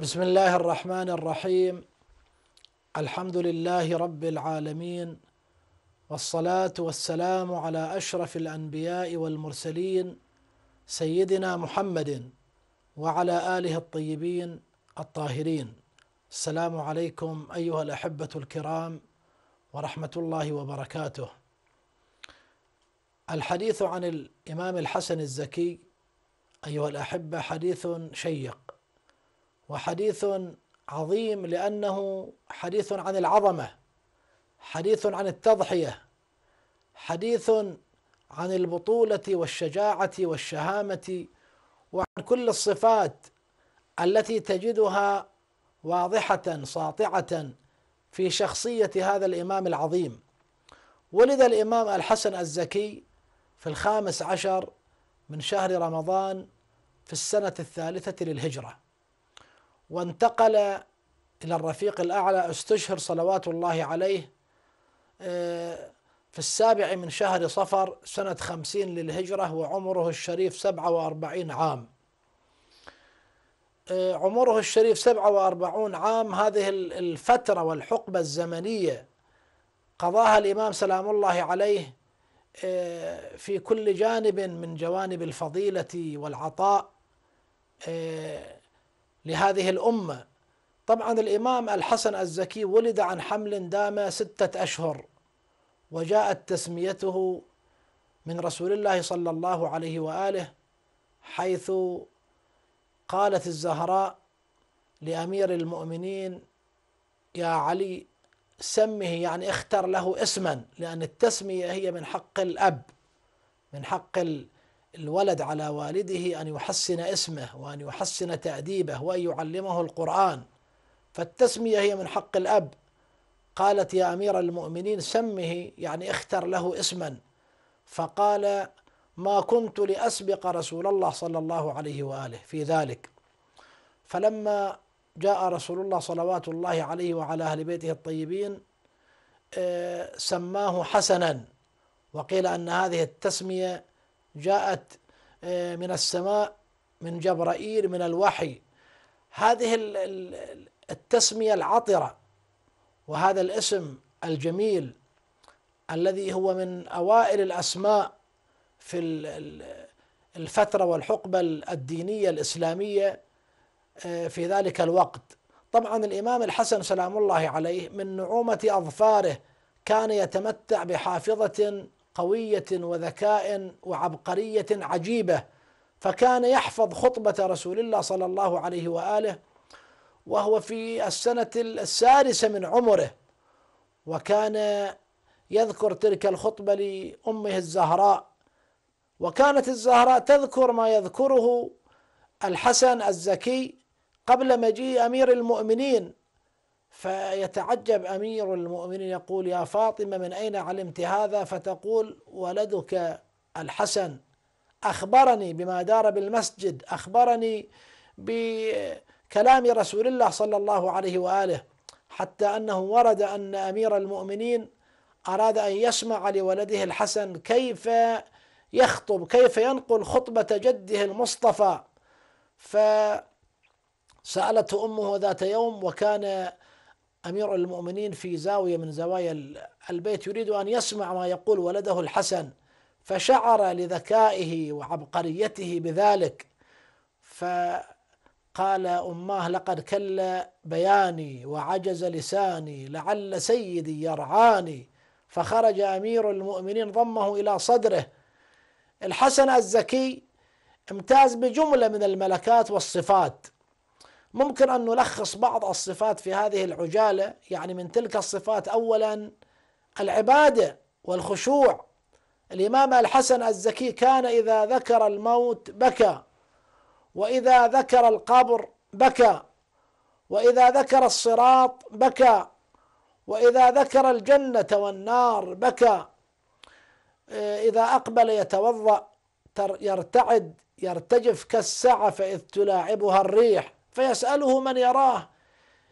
بسم الله الرحمن الرحيم الحمد لله رب العالمين والصلاه والسلام على اشرف الانبياء والمرسلين سيدنا محمد وعلى اله الطيبين الطاهرين السلام عليكم ايها الاحبه الكرام ورحمه الله وبركاته الحديث عن الامام الحسن الزكي ايها الاحبه حديث شيق وحديث عظيم لأنه حديث عن العظمة حديث عن التضحية حديث عن البطولة والشجاعة والشهامة وعن كل الصفات التي تجدها واضحة ساطعة في شخصية هذا الإمام العظيم ولد الإمام الحسن الزكي في الخامس عشر من شهر رمضان في السنة الثالثة للهجرة وانتقل إلى الرفيق الأعلى استشهر صلوات الله عليه آه، في السابع من شهر صفر سنة خمسين للهجرة وعمره الشريف سبعة وأربعين عام آه، عمره الشريف سبعة وأربعون عام هذه الفترة والحقبة الزمنية قضاها الإمام سلام الله عليه آه، في كل جانب من جوانب الفضيلة والعطاء لهذه الأمة طبعا الإمام الحسن الزكي ولد عن حمل دام ستة أشهر وجاءت تسميته من رسول الله صلى الله عليه وآله حيث قالت الزهراء لأمير المؤمنين يا علي سمه يعني اختر له اسما لأن التسمية هي من حق الأب من حق الأب الولد على والده أن يحسن اسمه وأن يحسن تأديبه وأن يعلمه القرآن فالتسمية هي من حق الأب قالت يا أمير المؤمنين سمه يعني اختر له اسما فقال ما كنت لأسبق رسول الله صلى الله عليه وآله في ذلك فلما جاء رسول الله صلوات الله عليه وعلى أهل بيته الطيبين آه، سماه حسنا وقيل أن هذه التسمية جاءت آه، من السماء من جبرائيل من الوحي هذه التسمية العطرة وهذا الاسم الجميل الذي هو من أوائل الأسماء في الفترة والحقبة الدينية الإسلامية آه، في ذلك الوقت طبعا الإمام الحسن سلام الله عليه من نعومة أظفاره كان يتمتع بحافظة قويه وذكاء وعبقريه عجيبه فكان يحفظ خطبه رسول الله صلى الله عليه واله وهو في السنه السادسه من عمره وكان يذكر تلك الخطبه لامه الزهراء وكانت الزهراء تذكر ما يذكره الحسن الزكي قبل مجيء امير المؤمنين فيتعجب امير المؤمنين يقول يا فاطمه من اين علمت هذا فتقول ولدك الحسن اخبرني بما دار بالمسجد اخبرني بكلام رسول الله صلى الله عليه واله حتى انه ورد ان امير المؤمنين اراد ان يسمع لولده الحسن كيف يخطب كيف ينقل خطبه جده المصطفى فسالته امه ذات يوم وكان أمير المؤمنين في زاوية من زوايا البيت يريد أن يسمع ما يقول ولده الحسن فشعر لذكائه وعبقريته بذلك فقال أماه لقد كل بياني وعجز لساني لعل سيدي يرعاني فخرج أمير المؤمنين ضمه إلى صدره الحسن الزكي امتاز بجملة من الملكات والصفات ممكن أن نلخص بعض الصفات في هذه العجالة يعني من تلك الصفات أولا العبادة والخشوع الإمام الحسن الزكي كان إذا ذكر الموت بكى وإذا ذكر القبر بكى وإذا ذكر الصراط بكى وإذا ذكر الجنة والنار بكى آه، إذا أقبل يتوضأ يرتعد يرتجف كالسعف إذ تلاعبها الريح فيسأله من يراه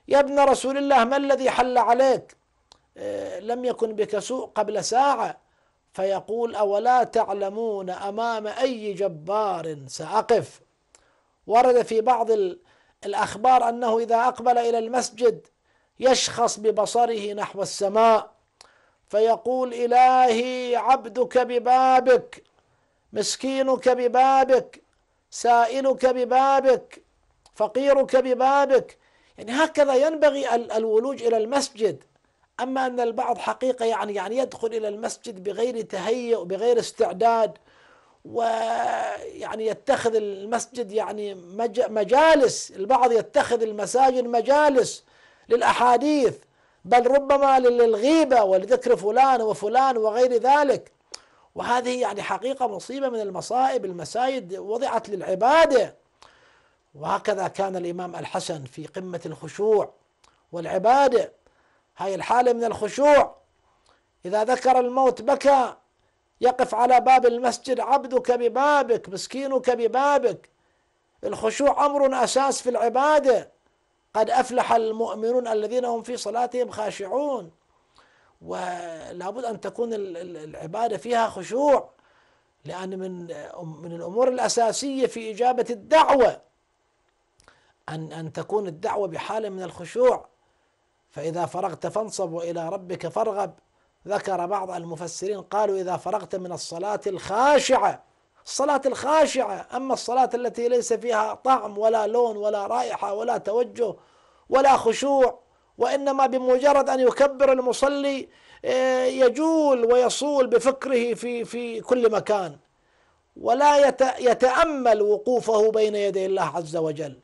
يا ابن رسول الله ما الذي حل عليك آه، لم يكن بك سوء قبل ساعة فيقول أولا تعلمون أمام أي جبار سأقف ورد في بعض الأخبار أنه إذا أقبل إلى المسجد يشخص ببصره نحو السماء فيقول إلهي عبدك ببابك مسكينك ببابك سائلك ببابك فقيرك ببابك يعني هكذا ينبغي الولوج إلى المسجد أما أن البعض حقيقة يعني يعني يدخل إلى المسجد بغير تهيئ وبغير استعداد ويعني يتخذ المسجد يعني مجالس البعض يتخذ المساجد مجالس للأحاديث بل ربما للغيبة ولذكر فلان وفلان وغير ذلك وهذه يعني حقيقة مصيبة من المصائب المساجد وضعت للعبادة وهكذا كان الإمام الحسن في قمة الخشوع والعبادة هاي الحالة من الخشوع إذا ذكر الموت بكى يقف على باب المسجد عبدك ببابك مسكينك ببابك الخشوع أمر أساس في العبادة قد أفلح المؤمنون الذين هم في صلاتهم خاشعون ولا بد أن تكون العبادة فيها خشوع لأن من من الأمور الأساسية في إجابة الدعوة أن أن تكون الدعوة بحال من الخشوع فإذا فرغت فانصب وإلى ربك فارغب ذكر بعض المفسرين قالوا إذا فرغت من الصلاة الخاشعة الصلاة الخاشعة أما الصلاة التي ليس فيها طعم ولا لون ولا رائحة ولا توجه ولا خشوع وإنما بمجرد أن يكبر المصلي آه، يجول ويصول بفكره في في كل مكان ولا يتأمل وقوفه بين يدي الله عز وجل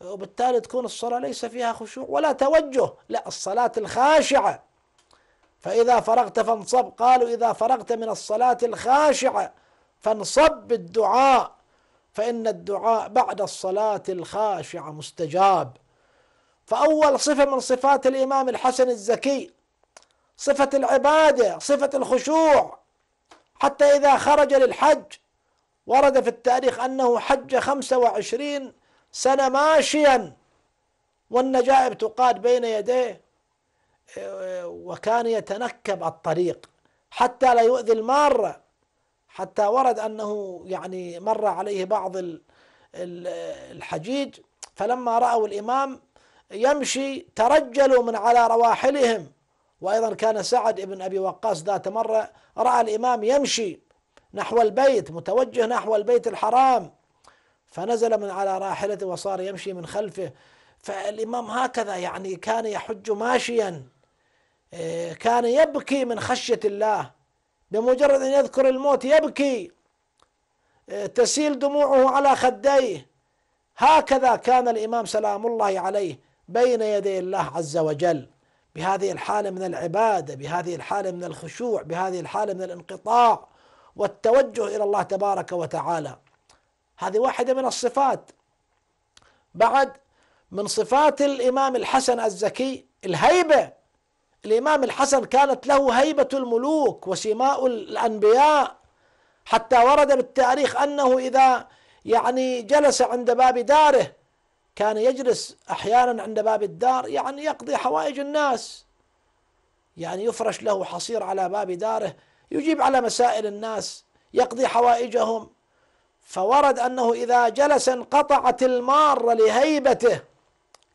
وبالتالي تكون الصلاة ليس فيها خشوع ولا توجه لا الصلاة الخاشعة فإذا فرغت فانصب قالوا إذا فرغت من الصلاة الخاشعة فانصب بالدعاء فإن الدعاء بعد الصلاة الخاشعة مستجاب فأول صفة من صفات الإمام الحسن الزكي صفة العبادة صفة الخشوع حتى إذا خرج للحج ورد في التاريخ أنه حج خمسة وعشرين سنة ماشيا والنجائب تقاد بين يديه وكان يتنكب الطريق حتى لا يؤذي المارة حتى ورد أنه يعني مر عليه بعض الحجيج فلما رأوا الإمام يمشي ترجلوا من على رواحلهم وأيضا كان سعد بن أبي وقاص ذات مرة رأى الإمام يمشي نحو البيت متوجه نحو البيت الحرام فنزل من على راحلته وصار يمشي من خلفه فالإمام هكذا يعني كان يحج ماشيا إيه، كان يبكي من خشية الله بمجرد أن يذكر الموت يبكي إيه، تسيل دموعه على خديه هكذا كان الإمام سلام الله عليه بين يدي الله عز وجل بهذه الحالة من العبادة بهذه الحالة من الخشوع بهذه الحالة من الانقطاع والتوجه إلى الله تبارك وتعالى هذه واحدة من الصفات بعد من صفات الإمام الحسن الزكي الهيبة الإمام الحسن كانت له هيبة الملوك وسماء الأنبياء حتى ورد بالتاريخ أنه إذا يعني جلس عند باب داره كان يجلس أحيانا عند باب الدار يعني يقضي حوائج الناس يعني يفرش له حصير على باب داره يجيب على مسائل الناس يقضي حوائجهم فورد أنه إذا جلس انقطعت المارة لهيبته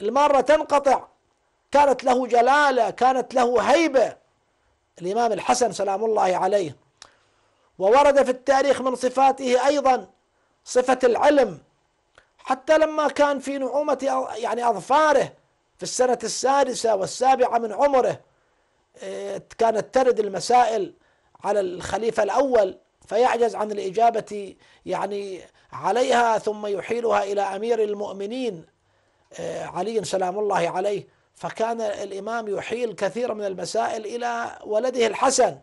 المارة تنقطع كانت له جلالة كانت له هيبة الإمام الحسن سلام الله عليه وورد في التاريخ من صفاته أيضا صفة العلم حتى لما كان في نعومة يعني أظفاره في السنة السادسة والسابعة من عمره إيه، كانت ترد المسائل على الخليفة الأول فيعجز عن الإجابة يعني عليها ثم يحيلها إلى أمير المؤمنين آه، علي سلام الله عليه فكان الإمام يحيل كثير من المسائل إلى ولده الحسن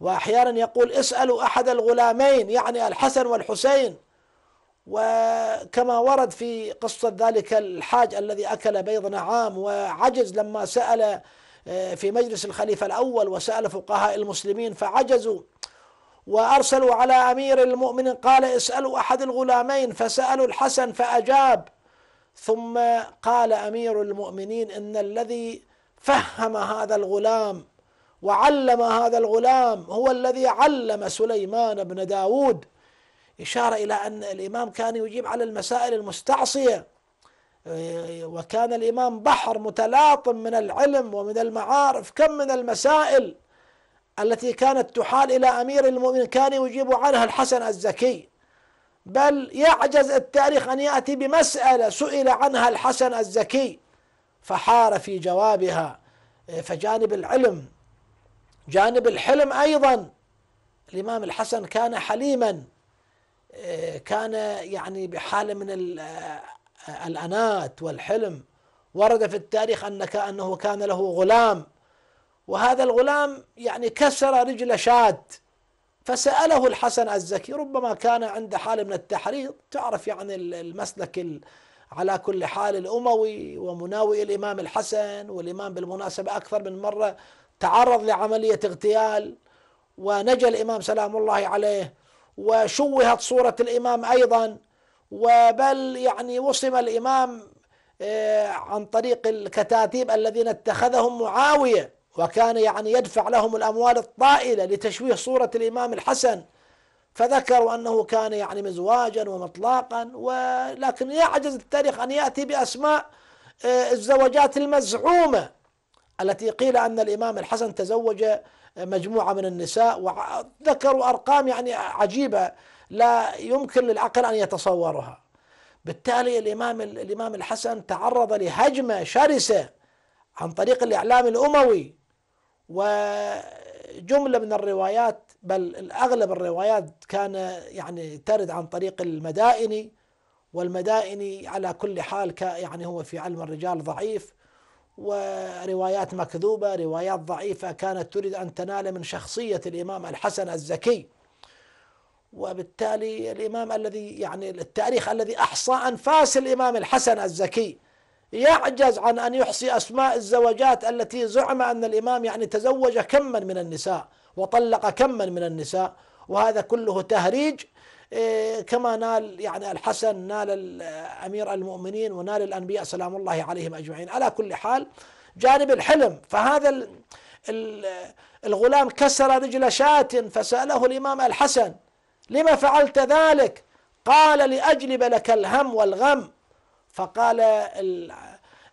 وأحيانا يقول اسألوا أحد الغلامين يعني الحسن والحسين وكما ورد في قصة ذلك الحاج الذي أكل بيض نعام وعجز لما سأل آه، في مجلس الخليفة الأول وسأل فقهاء المسلمين فعجزوا وأرسلوا على أمير المؤمنين قال اسألوا أحد الغلامين فسألوا الحسن فأجاب ثم قال أمير المؤمنين إن الذي فهم هذا الغلام وعلم هذا الغلام هو الذي علم سليمان بن داود إشارة إلى أن الإمام كان يجيب على المسائل المستعصية وكان الإمام بحر متلاطم من العلم ومن المعارف كم من المسائل التي كانت تحال إلى أمير المؤمنين كان يجيب عنها الحسن الزكي بل يعجز التاريخ أن يأتي بمسألة سئل عنها الحسن الزكي فحار في جوابها فجانب العلم جانب الحلم أيضا الإمام الحسن كان حليما كان يعني بحالة من الأنات والحلم ورد في التاريخ أنك أنه كان له غلام وهذا الغلام يعني كسر رجل شاد فسأله الحسن الزكي ربما كان عند حال من التحريض تعرف يعني المسلك على كل حال الأموي ومناوئ الإمام الحسن والإمام بالمناسبة أكثر من مرة تعرض لعملية اغتيال ونجى الإمام سلام الله عليه وشوهت صورة الإمام أيضا وبل يعني وصم الإمام آه، عن طريق الكتاتيب الذين اتخذهم معاوية وكان يعني يدفع لهم الأموال الطائلة لتشويه صورة الإمام الحسن فذكروا أنه كان يعني مزواجا ومطلاقا ولكن يعجز التاريخ أن يأتي بأسماء آه، الزوجات المزعومة التي قيل أن الإمام الحسن تزوج آه، مجموعة من النساء وذكروا أرقام يعني عجيبة لا يمكن للعقل أن يتصورها بالتالي الإمام الإمام الحسن تعرض لهجمة شرسة عن طريق الإعلام الأموي وجملة من الروايات بل أغلب الروايات كان يعني ترد عن طريق المدائني والمدائني على كل حال يعني هو في علم الرجال ضعيف وروايات مكذوبة روايات ضعيفة كانت تريد أن تنال من شخصية الإمام الحسن الزكي وبالتالي الإمام الذي يعني التاريخ الذي أحصى أنفاس الإمام الحسن الزكي يعجز عن أن يحصي أسماء الزوجات التي زعم أن الإمام يعني تزوج كما من النساء وطلق كما من النساء وهذا كله تهريج إيه، كما نال يعني الحسن نال أمير المؤمنين ونال الأنبياء سلام الله عليهم أجمعين على كل حال جانب الحلم فهذا الغلام كسر رجل شاة فسأله الإمام الحسن لما فعلت ذلك قال لأجلب لك الهم والغم فقال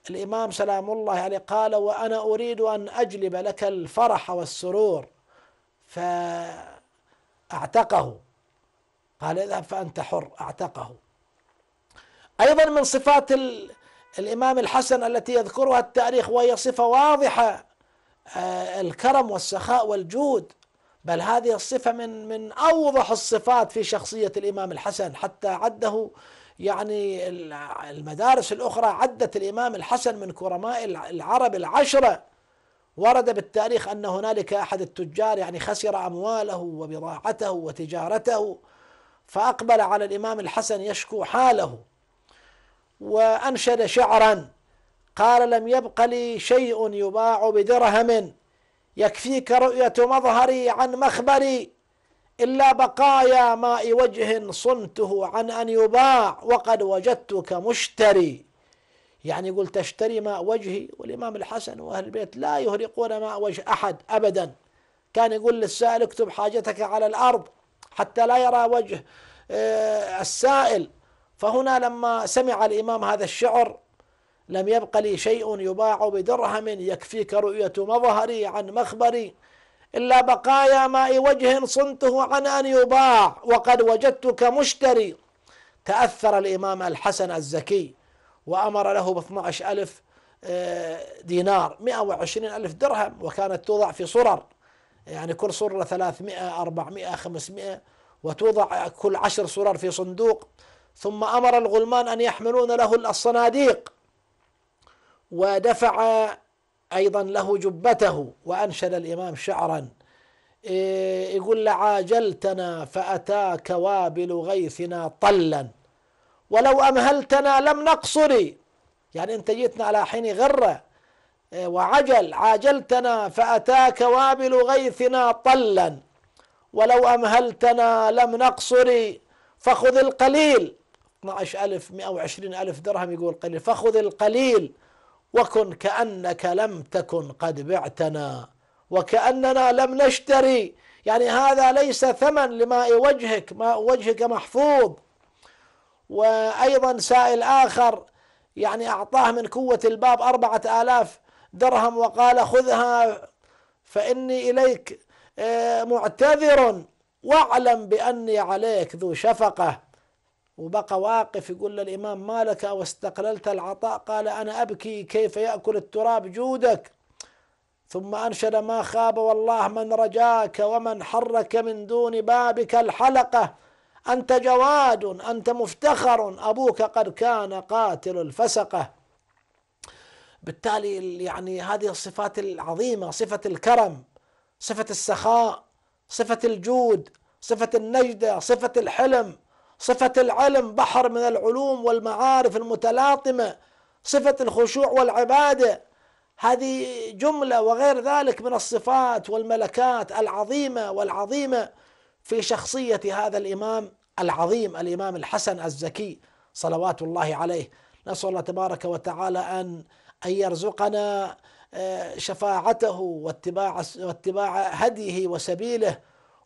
الإمام سلام الله عليه قال وأنا أريد أن أجلب لك الفرح والسرور فأعتقه قال اذهب فأنت حر أعتقه أيضا من صفات الإمام الحسن التي يذكرها التاريخ وهي صفة واضحة آه، الكرم والسخاء والجود بل هذه الصفة من من أوضح الصفات في شخصية الإمام الحسن حتى عده يعني المدارس الأخرى عدت الإمام الحسن من كرماء العرب العشرة ورد بالتاريخ أن هنالك أحد التجار يعني خسر أمواله وبضاعته وتجارته فأقبل على الإمام الحسن يشكو حاله وأنشد شعرا قال لم يبق لي شيء يباع بدرهم يكفيك رؤية مظهري عن مخبري إلا بقايا ماء وجه صنته عن أن يباع وقد وجدتك مشتري يعني يقول تشتري ماء وجهي والإمام الحسن وأهل البيت لا يهرقون ماء وجه أحد أبدا كان يقول للسائل اكتب حاجتك على الأرض حتى لا يرى وجه آه، السائل فهنا لما سمع الإمام هذا الشعر لم يبق لي شيء يباع بدرهم يكفيك رؤية مظهري عن مخبري إلا بقايا ماء وجه صنته عن أن يباع وقد وجدتك مشتري تأثر الإمام الحسن الزكي وأمر له ب 12 ألف آه، دينار 120 ألف درهم وكانت توضع في صرر يعني كل صرة 300 400 500 وتوضع كل عشر صرر في صندوق ثم أمر الغلمان أن يحملون له الصناديق ودفع أيضا له جبته وأنشد الإمام شعرا إيه، يقول لعاجلتنا فأتاك وابل غيثنا طلا ولو أمهلتنا لم نقصر يعني أنت جيتنا على حين غرة إيه، وعجل عاجلتنا فأتاك وابل غيثنا طلا ولو أمهلتنا لم نقصر فخذ القليل 12 ألف 120 ألف درهم يقول قليل فخذ القليل وكن كأنك لم تكن قد بعتنا وكأننا لم نشتري يعني هذا ليس ثمن لماء وجهك ماء وجهك محفوظ وأيضا سائل آخر يعني أعطاه من قوة الباب أربعة آلاف درهم وقال خذها فإني إليك آه، معتذر واعلم بأني عليك ذو شفقة وبقى واقف يقول للإمام مالك أو استقللت العطاء قال أنا أبكي كيف يأكل التراب جودك ثم أنشد ما خاب والله من رجاك ومن حرك من دون بابك الحلقة أنت جواد أنت مفتخر أبوك قد كان قاتل الفسقة بالتالي يعني هذه الصفات العظيمة صفة الكرم صفة السخاء صفة الجود صفة النجدة صفة الحلم صفة العلم بحر من العلوم والمعارف المتلاطمة صفة الخشوع والعبادة هذه جملة وغير ذلك من الصفات والملكات العظيمة والعظيمة في شخصية هذا الإمام العظيم الإمام الحسن الزكي صلوات الله عليه نسأل الله تبارك وتعالى أن أن يرزقنا آه، شفاعته واتباع واتباع هديه وسبيله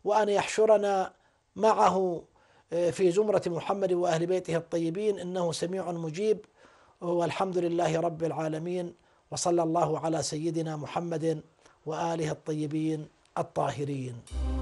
وأن يحشرنا معه في زمرة محمد وأهل بيته الطيبين إنه سميع مجيب والحمد لله رب العالمين وصلى الله على سيدنا محمد وآله الطيبين الطاهرين